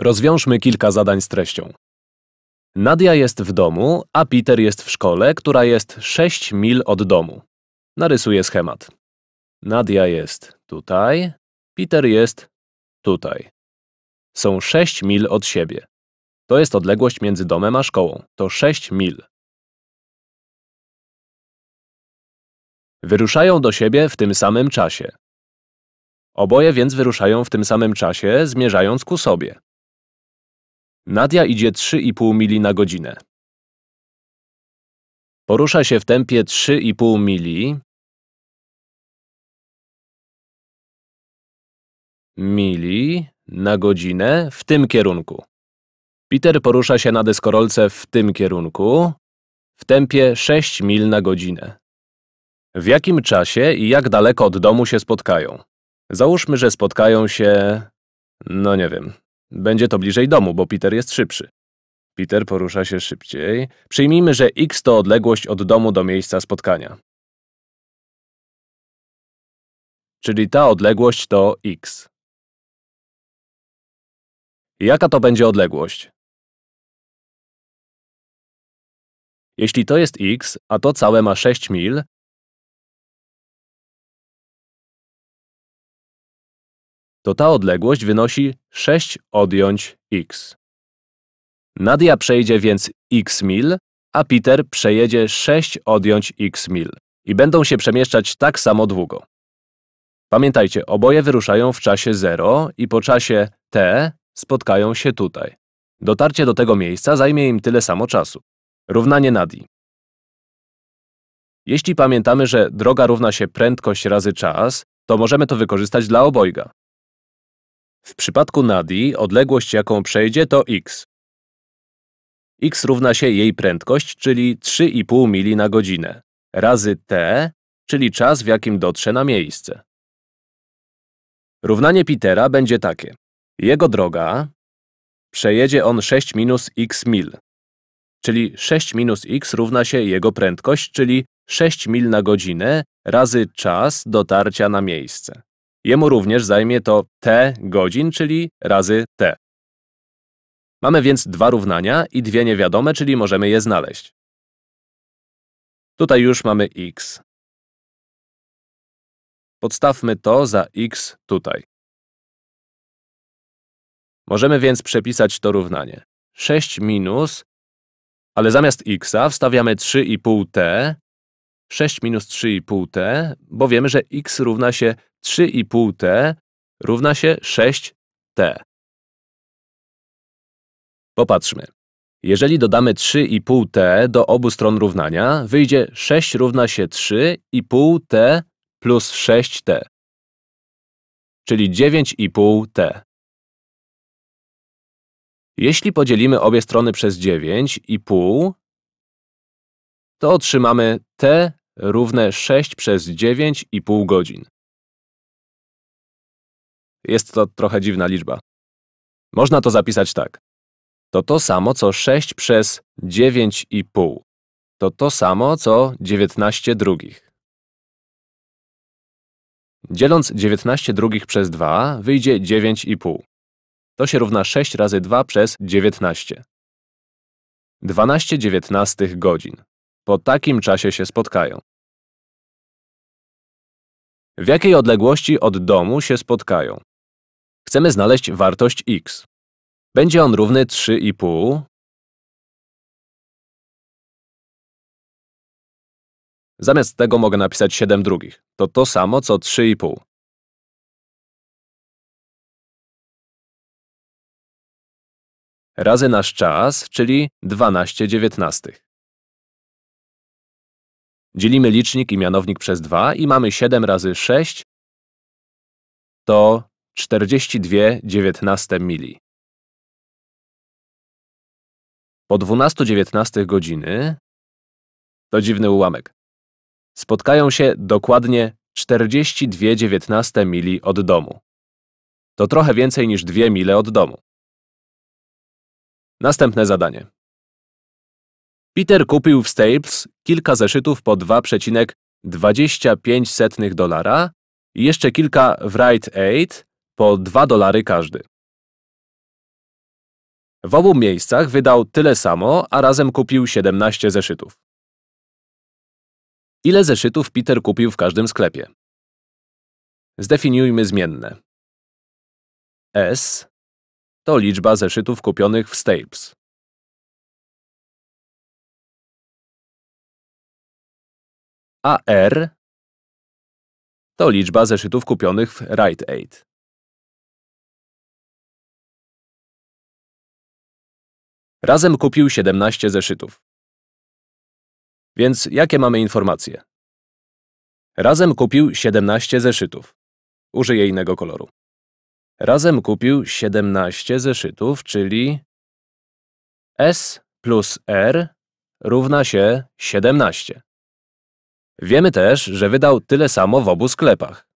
Rozwiążmy kilka zadań z treścią. Nadia jest w domu, a Peter jest w szkole, która jest 6 mil od domu. Narysuję schemat. Nadia jest tutaj, Peter jest tutaj. Są 6 mil od siebie. To jest odległość między domem a szkołą. To 6 mil. Wyruszają do siebie w tym samym czasie. Oboje więc wyruszają w tym samym czasie, zmierzając ku sobie. Nadia idzie 3,5 mili na godzinę. Porusza się w tempie 3,5 mili. Mili na godzinę w tym kierunku. Peter porusza się na deskorolce w tym kierunku w tempie 6 mil na godzinę. W jakim czasie i jak daleko od domu się spotkają? Załóżmy, że spotkają się… no nie wiem, będzie to bliżej domu, bo Peter jest szybszy. Peter porusza się szybciej. Przyjmijmy, że x to odległość od domu do miejsca spotkania. Czyli ta odległość to x. Jaka to będzie odległość? Jeśli to jest x, a to całe ma 6 mil, to ta odległość wynosi 6 odjąć x. Nadia przejdzie więc x mil, a Peter przejedzie 6 odjąć x mil i będą się przemieszczać tak samo długo. Pamiętajcie, oboje wyruszają w czasie 0 i po czasie t spotkają się tutaj. Dotarcie do tego miejsca zajmie im tyle samo czasu. Równanie Nadi. Jeśli pamiętamy, że droga równa się prędkość razy czas, to możemy to wykorzystać dla obojga. W przypadku Nadi odległość, jaką przejdzie, to x. x równa się jej prędkość, czyli 3,5 mili na godzinę, razy t, czyli czas, w jakim dotrze na miejsce. Równanie Petera będzie takie. Jego droga przejedzie on 6 minus x mil, czyli 6 minus x równa się jego prędkość, czyli 6 mil na godzinę razy czas dotarcia na miejsce. Jemu również zajmie to t godzin, czyli razy t. Mamy więc dwa równania i dwie niewiadome, czyli możemy je znaleźć. Tutaj już mamy x. Podstawmy to za x tutaj. Możemy więc przepisać to równanie. 6 minus, ale zamiast x'a wstawiamy 3,5t, 6 minus 3,5t, bo wiemy, że x równa się 3,5t równa się 6t. Popatrzmy. Jeżeli dodamy 3,5t do obu stron równania, wyjdzie 6 równa się 3,5t plus 6t, czyli 9,5t. Jeśli podzielimy obie strony przez 9,5, to otrzymamy t równe 6 przez 9,5 godzin. Jest to trochę dziwna liczba. Można to zapisać tak. To to samo, co 6 przez 9,5. To to samo, co 19 drugich. Dzieląc 19 drugich przez 2 wyjdzie 9,5. To się równa 6 razy 2 przez 19. 12 dziewiętnastych godzin. Po takim czasie się spotkają. W jakiej odległości od domu się spotkają? Chcemy znaleźć wartość x. Będzie on równy 3,5. Zamiast tego mogę napisać 7 drugich. To to samo, co 3,5. Razy nasz czas, czyli 12 dziewiętnastych. Dzielimy licznik i mianownik przez 2 i mamy 7 razy 6 to 42,19 mili. Po 12,19 godziny to dziwny ułamek. Spotkają się dokładnie 42,19 mili od domu. To trochę więcej niż 2 mile od domu. Następne zadanie. Peter kupił w Staples kilka zeszytów po 2,25 dolara i jeszcze kilka w Rite Aid po 2 dolary każdy. W obu miejscach wydał tyle samo, a razem kupił 17 zeszytów. Ile zeszytów Peter kupił w każdym sklepie? Zdefiniujmy zmienne. S to liczba zeszytów kupionych w Staples. A R to liczba zeszytów kupionych w Rite Aid. Razem kupił 17 zeszytów. Więc jakie mamy informacje? Razem kupił 17 zeszytów. Użyję innego koloru. Razem kupił 17 zeszytów, czyli S plus R równa się 17. Wiemy też, że wydał tyle samo w obu sklepach.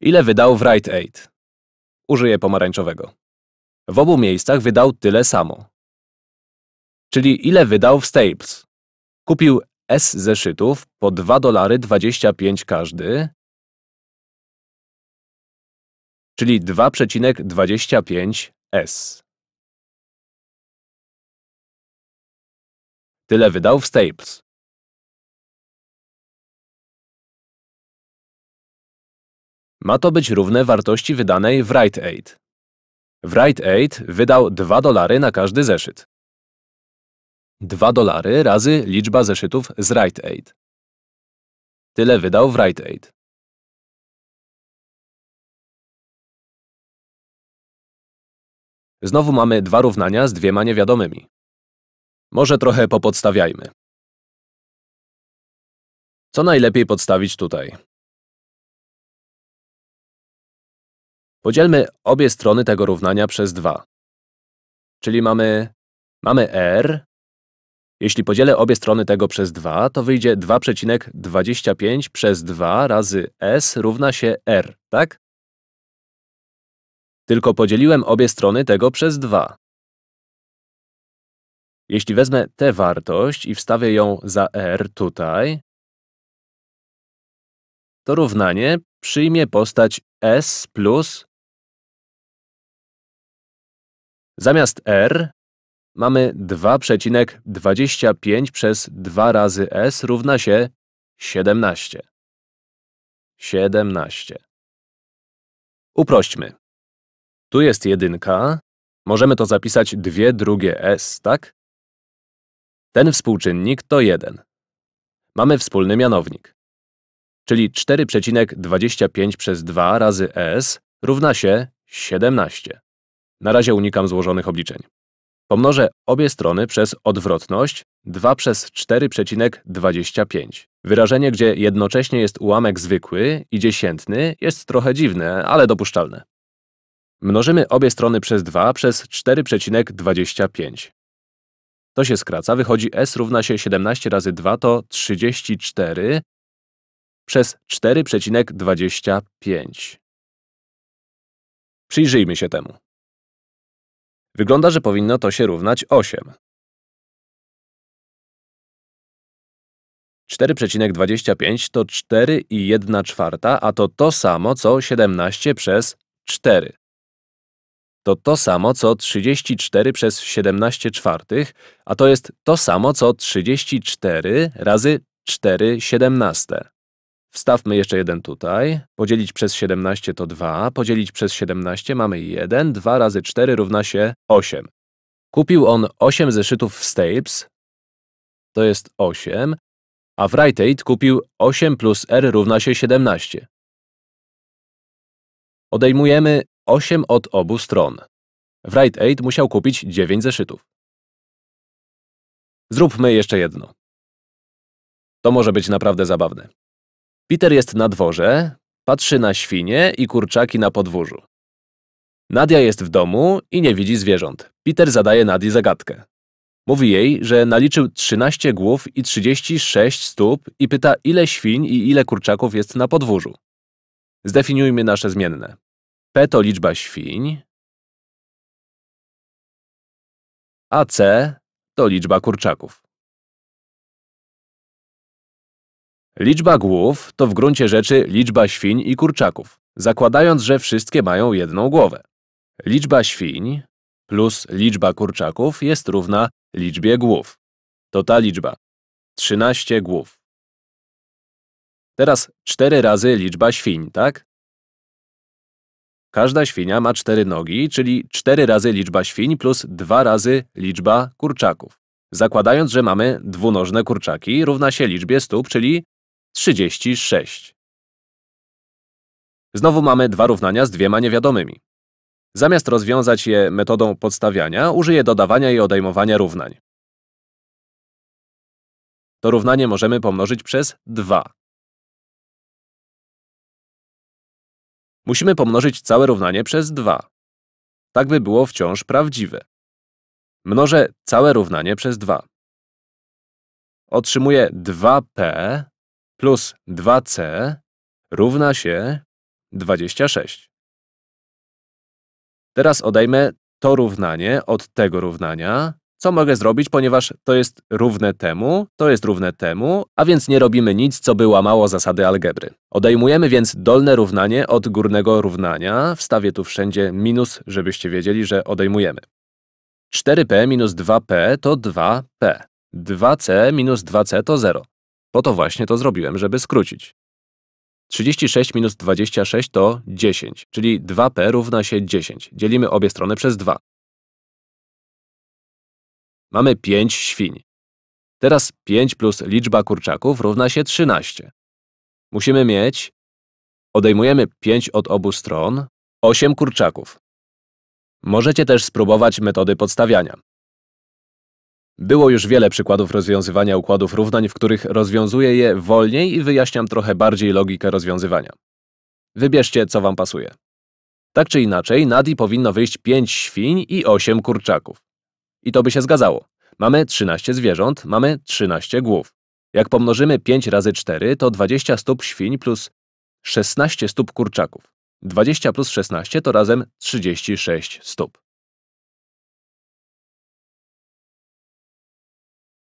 Ile wydał w Rite Aid? użyję pomarańczowego. W obu miejscach wydał tyle samo. Czyli ile wydał w Staples? Kupił S zeszytów po 2 dolary 25 każdy, czyli 2,25 S. Tyle wydał w Staples. Ma to być równe wartości wydanej w Rite Aid. W Rite Aid wydał 2 dolary na każdy zeszyt. 2 dolary razy liczba zeszytów z Rite Aid. Tyle wydał w Rite Aid. Znowu mamy dwa równania z dwiema niewiadomymi. Może trochę popodstawiajmy. Co najlepiej podstawić tutaj? Podzielmy obie strony tego równania przez 2. Czyli mamy, mamy r. Jeśli podzielę obie strony tego przez 2, to wyjdzie 2,25 przez 2 razy s równa się r, tak? Tylko podzieliłem obie strony tego przez 2. Jeśli wezmę tę wartość i wstawię ją za r tutaj, to równanie przyjmie postać s plus Zamiast R mamy 2,25 przez 2 razy S równa się 17. 17. Uprośćmy. Tu jest jedynka. Możemy to zapisać dwie drugie S, tak? Ten współczynnik to 1. Mamy wspólny mianownik. Czyli 4,25 przez 2 razy S równa się 17. Na razie unikam złożonych obliczeń. Pomnożę obie strony przez odwrotność 2 przez 4,25. Wyrażenie, gdzie jednocześnie jest ułamek zwykły i dziesiętny, jest trochę dziwne, ale dopuszczalne. Mnożymy obie strony przez 2 przez 4,25. To się skraca, wychodzi s równa się 17 razy 2 to 34 przez 4,25. Przyjrzyjmy się temu. Wygląda, że powinno to się równać 8. 4,25 to 4 i 1 czwarta, a to to samo co 17 przez 4. To to samo co 34 przez 17 czwartych, a to jest to samo co 34 razy 4 17. Wstawmy jeszcze jeden tutaj. Podzielić przez 17 to 2. Podzielić przez 17 mamy 1. 2 razy 4 równa się 8. Kupił on 8 zeszytów w Staples. To jest 8. A w Rite Aid kupił 8 plus R równa się 17. Odejmujemy 8 od obu stron. W Rite Aid musiał kupić 9 zeszytów. Zróbmy jeszcze jedno. To może być naprawdę zabawne. Peter jest na dworze, patrzy na świnie i kurczaki na podwórzu. Nadia jest w domu i nie widzi zwierząt. Peter zadaje Nadii zagadkę. Mówi jej, że naliczył 13 głów i 36 stóp i pyta, ile świń i ile kurczaków jest na podwórzu. Zdefiniujmy nasze zmienne. P to liczba świń, a C to liczba kurczaków. Liczba głów to w gruncie rzeczy liczba świń i kurczaków, zakładając, że wszystkie mają jedną głowę. Liczba świń plus liczba kurczaków jest równa liczbie głów. To ta liczba. 13 głów. Teraz 4 razy liczba świń, tak? Każda świnia ma 4 nogi, czyli 4 razy liczba świń plus 2 razy liczba kurczaków. Zakładając, że mamy dwunożne kurczaki, równa się liczbie stóp, czyli 36. Znowu mamy dwa równania z dwiema niewiadomymi. Zamiast rozwiązać je metodą podstawiania, użyję dodawania i odejmowania równań. To równanie możemy pomnożyć przez 2. Musimy pomnożyć całe równanie przez 2. Tak by było wciąż prawdziwe. Mnożę całe równanie przez 2. Otrzymuję 2p plus 2c równa się 26. Teraz odejmę to równanie od tego równania, co mogę zrobić, ponieważ to jest równe temu, to jest równe temu, a więc nie robimy nic, co by łamało zasady algebry. Odejmujemy więc dolne równanie od górnego równania, wstawię tu wszędzie minus, żebyście wiedzieli, że odejmujemy. 4p minus 2p to 2p. 2c minus 2c to 0. Po to właśnie to zrobiłem, żeby skrócić. 36 minus 26 to 10, czyli 2p równa się 10. Dzielimy obie strony przez 2. Mamy 5 świń. Teraz 5 plus liczba kurczaków równa się 13. Musimy mieć... Odejmujemy 5 od obu stron, 8 kurczaków. Możecie też spróbować metody podstawiania. Było już wiele przykładów rozwiązywania układów równań, w których rozwiązuję je wolniej i wyjaśniam trochę bardziej logikę rozwiązywania. Wybierzcie, co Wam pasuje. Tak czy inaczej, Nadi powinno wyjść 5 świń i 8 kurczaków. I to by się zgadzało. Mamy 13 zwierząt, mamy 13 głów. Jak pomnożymy 5 razy 4, to 20 stóp świń plus 16 stóp kurczaków. 20 plus 16 to razem 36 stóp.